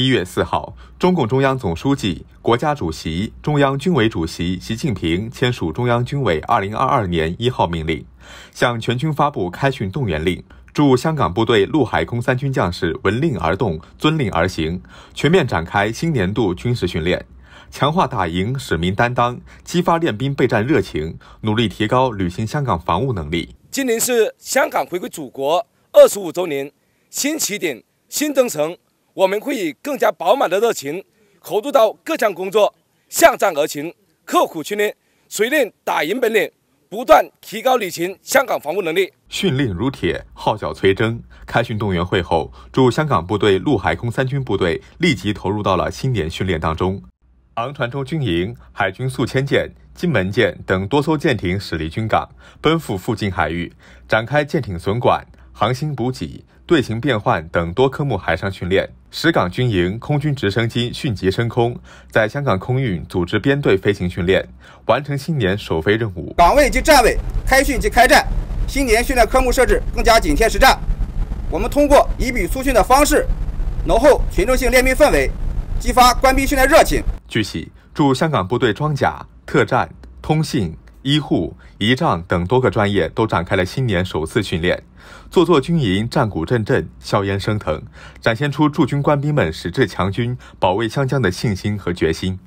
一月四号，中共中央总书记、国家主席、中央军委主席习近平签署中央军委二零二二年一号命令，向全军发布开训动员令，驻香港部队陆海空三军将士闻令而动、遵令而行，全面展开新年度军事训练，强化打赢使命担当，激发练兵备战热情，努力提高履行香港防务能力。今年是香港回归祖国二十五周年，新起点，新征程。我们会以更加饱满的热情，投入到各项工作，向战而行，刻苦训练，锤炼打赢本领，不断提高履行香港防务能力。训练如铁，号角催征。开训动员会后，驻香港部队陆海空三军部队立即投入到了新年训练当中。昂船洲军营、海军宿迁舰、金门舰等多艘舰艇驶离军港，奔赴附近海域，展开舰艇损管。航行补给、队形变换等多科目海上训练，十港军营、空军直升机迅捷升空，在香港空运组织编队飞行训练，完成新年首飞任务。岗位及站位，开训及开战。新年训练科目设置更加紧贴实战。我们通过以比促训的方式，浓厚群众性练兵氛围，激发官兵训练热情。据悉，驻香港部队装甲、特战、通信。医护、仪仗等多个专业都展开了新年首次训练，座座军营，战鼓阵阵，硝烟升腾，展现出驻军官兵们矢志强军、保卫湘江的信心和决心。